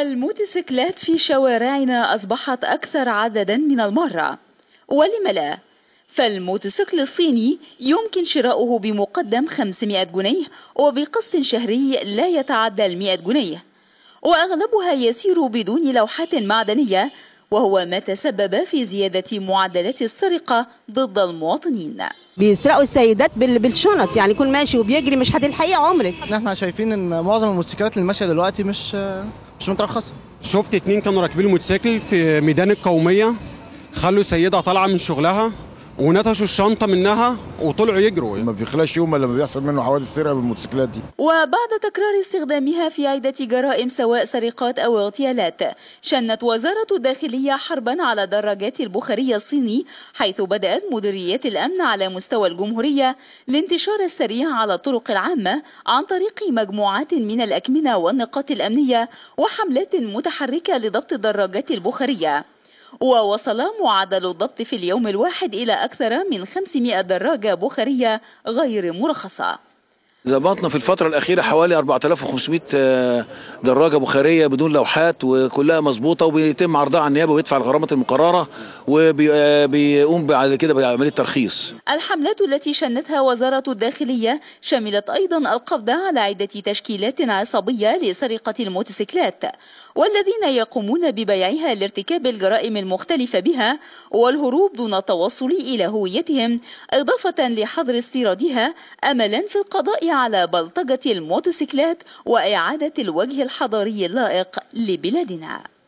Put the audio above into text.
الموتوسيكلات في شوارعنا أصبحت أكثر عددا من المرة ولم لا؟ فالموتوسيكل الصيني يمكن شراؤه بمقدم 500 جنيه وبقسط شهري لا يتعدى ال 100 جنيه وأغلبها يسير بدون لوحات معدنية وهو ما تسبب في زيادة معدلات السرقة ضد المواطنين بيسرقوا السيدات بالشنط يعني كل ماشي وبيجري مش هتلحقيه عمرك احنا شايفين ان معظم الموتوسيكلات اللي ماشيه دلوقتي مش مش مترخصه شفت اتنين كانوا راكبين الموتوسيكل في ميدان القوميه خلوا سيده طالعه من شغلها ونتشوا الشنطه منها وطلعوا يجروا يعني. ما بيخلاش يوم الا بيحصل منه حوادث سرقه بالموتوسيكلات دي وبعد تكرار استخدامها في عده جرائم سواء سرقات او اغتيالات شنت وزاره الداخليه حربا على دراجات البخاري الصيني حيث بدات مديريات الامن على مستوى الجمهوريه الانتشار السريع على الطرق العامه عن طريق مجموعات من الاكمنه والنقاط الامنيه وحملات متحركه لضبط الدراجات البخاريه ووصل معدل الضبط في اليوم الواحد إلى أكثر من 500 دراجة بخارية غير مرخصة ظبطنا في الفترة الأخيرة حوالي 4500 آه، دراجة بخارية بدون لوحات وكلها مظبوطة وبيتم عرضها على النيابة ويدفع الغرامة المقررة وبيقوم آه، بعد كده بعملية ترخيص. الحملات التي شنتها وزارة الداخلية شملت أيضا القبض على عدة تشكيلات عصابية لسرقة الموتوسيكلات والذين يقومون ببيعها لارتكاب الجرائم المختلفة بها والهروب دون التوصل إلى هويتهم إضافة لحظر استيرادها أملا في القضاء على بلطجة الموتوسيكلات وإعادة الوجه الحضاري اللائق لبلادنا